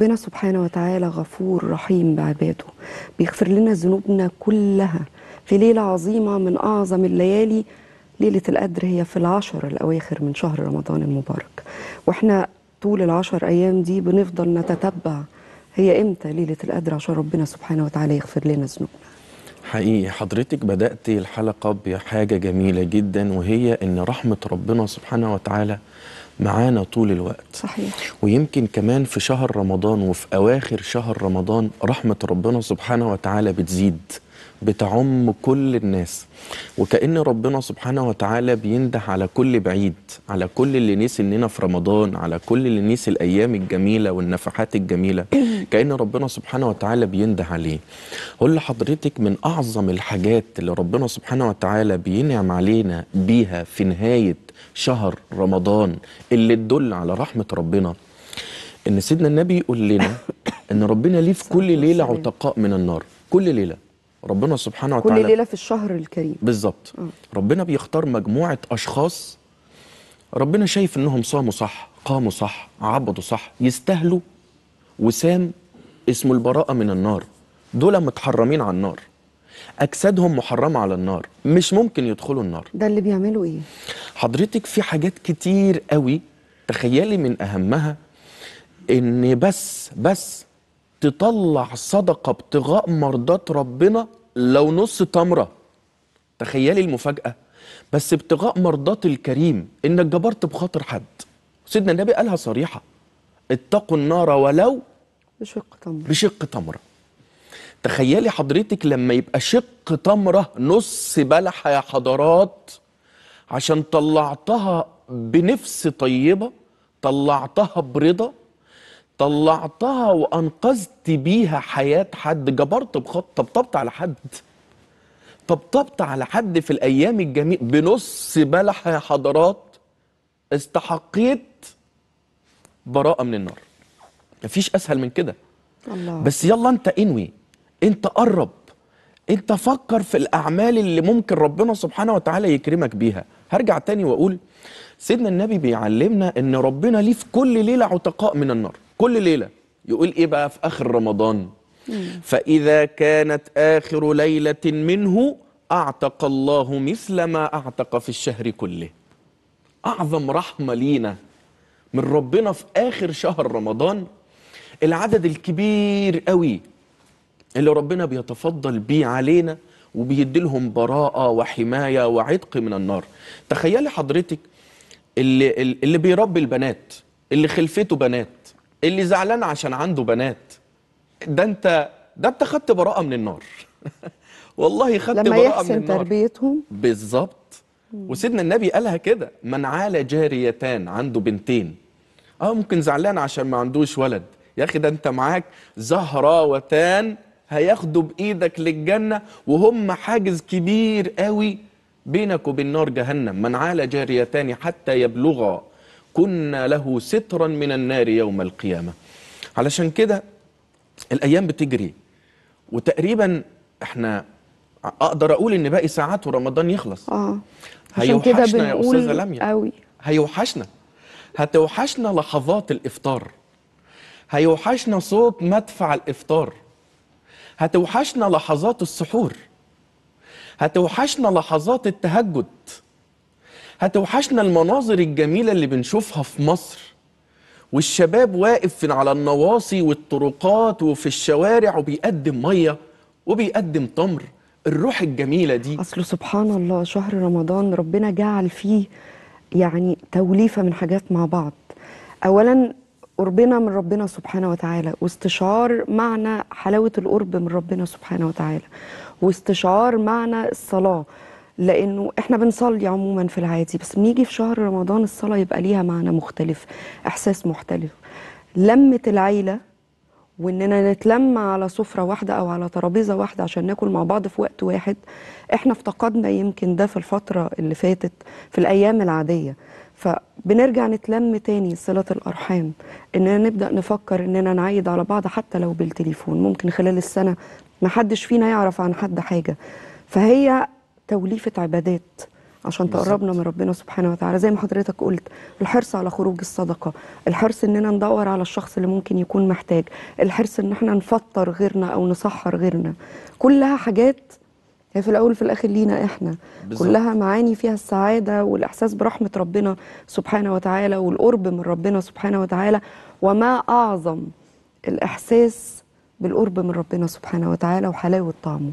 ربنا سبحانه وتعالى غفور رحيم بعباده بيغفر لنا ذنوبنا كلها في ليلة عظيمة من أعظم الليالي ليلة القدر هي في العشر الأواخر من شهر رمضان المبارك وإحنا طول العشر أيام دي بنفضل نتتبع هي إمتى ليلة القدر عشان ربنا سبحانه وتعالى يغفر لنا ذنوبنا حقيقي حضرتك بدأت الحلقة بحاجة جميلة جدا وهي أن رحمة ربنا سبحانه وتعالى معانا طول الوقت صحيح ويمكن كمان في شهر رمضان وفي أواخر شهر رمضان رحمة ربنا سبحانه وتعالى بتزيد بتعم كل الناس وكأن ربنا سبحانه وتعالى بينده على كل بعيد على كل اللي نسي إننا في رمضان على كل اللي نسي الأيام الجميلة والنفحات الجميلة كأن ربنا سبحانه وتعالى بينده عليه قول لحضرتك من أعظم الحاجات اللي ربنا سبحانه وتعالى بينعم علينا بيها في نهاية شهر رمضان اللي تدل على رحمة ربنا ان سيدنا النبي يقول لنا ان ربنا ليه في كل ليله عتقاء من النار كل ليله ربنا سبحانه وتعالى كل ليله في الشهر الكريم بالظبط آه. ربنا بيختار مجموعه اشخاص ربنا شايف انهم صاموا صح قاموا صح عبدوا صح يستاهلوا وسام اسمه البراءه من النار دول متحرمين على النار اجسادهم محرمه على النار مش ممكن يدخلوا النار ده اللي بيعملوا ايه حضرتك في حاجات كتير قوي تخيلي من اهمها ان بس بس تطلع صدقه ابتغاء مرضات ربنا لو نص تمره تخيلي المفاجاه بس ابتغاء مرضات الكريم انك جبرت بخاطر حد سيدنا النبي قالها صريحه اتقوا النار ولو بشق تمره بشق تمره تخيلي حضرتك لما يبقى شق تمره نص بلحه يا حضرات عشان طلعتها بنفس طيبه طلعتها برضا طلعتها وانقذت بيها حياه حد جبرت بخط طبطبت على حد طبطبت على حد في الايام الجميله بنص بلح يا حضرات استحقيت براءه من النار مفيش اسهل من كده الله. بس يلا انت انوي انت قرب انت فكر في الاعمال اللي ممكن ربنا سبحانه وتعالى يكرمك بيها هرجع تاني واقول سيدنا النبي بيعلمنا ان ربنا ليه في كل ليله عتقاء من النار كل ليله يقول ايه بقى في اخر رمضان فاذا كانت اخر ليله منه اعتق الله مثل ما اعتق في الشهر كله اعظم رحمه لينا من ربنا في اخر شهر رمضان العدد الكبير قوي اللي ربنا بيتفضل بيه علينا وبيديلهم براءة وحماية وعتق من النار تخيلي حضرتك اللي, اللي بيربي البنات اللي خلفته بنات اللي زعلان عشان عنده بنات ده انت ده انت خدت براءه من النار والله خدت براءه من النار لما يحسن تربيتهم بالظبط وسيدنا النبي قالها كده من عال جاريتان عنده بنتين اه ممكن زعلان عشان ما عندوش ولد يا اخي ده انت معاك زهراوتان هياخدوا بايدك للجنه وهم حاجز كبير قوي بينك وبين نار جهنم من عال جاريتان حتى يبلغا كنا له سترا من النار يوم القيامة علشان كده الأيام بتجري وتقريبا احنا اقدر اقول ان باقي ساعات ورمضان يخلص اه عشان كده يا استاذه لميا قوي هيوحشنا هتوحشنا لحظات الافطار هيوحشنا صوت مدفع الافطار هتوحشنا لحظات السحور هتوحشنا لحظات التهجد هتوحشنا المناظر الجميلة اللي بنشوفها في مصر والشباب واقف على النواصي والطرقات وفي الشوارع وبيقدم مية وبيقدم تمر الروح الجميلة دي أصل سبحان الله شهر رمضان ربنا جعل فيه يعني توليفة من حاجات مع بعض أولا قربنا من ربنا سبحانه وتعالى واستشعار معنى حلاوة القرب من ربنا سبحانه وتعالى واستشعار معنى الصلاة لانه احنا بنصلي عموما في العادي بس بنيجي في شهر رمضان الصلاه يبقى ليها معنى مختلف احساس مختلف لمه العيله واننا نتلم على سفره واحده او على ترابيزه واحده عشان ناكل مع بعض في وقت واحد احنا افتقدنا يمكن ده في الفتره اللي فاتت في الايام العاديه فبنرجع نتلم تاني صلة الأرحام إننا نبدأ نفكر إننا نعيد على بعض حتى لو بالتليفون ممكن خلال السنة ما حدش فينا يعرف عن حد حاجة فهي توليفه عبادات عشان بالزبط. تقربنا من ربنا سبحانه وتعالى زي ما حضرتك قلت الحرص على خروج الصدقه الحرص اننا ندور على الشخص اللي ممكن يكون محتاج الحرص ان احنا نفطر غيرنا او نسحر غيرنا كلها حاجات هي في الاول وفي الاخر لينا احنا بالزبط. كلها معاني فيها السعاده والاحساس برحمه ربنا سبحانه وتعالى والقرب من ربنا سبحانه وتعالى وما اعظم الاحساس بالقرب من ربنا سبحانه وتعالى وحلاوه طعمه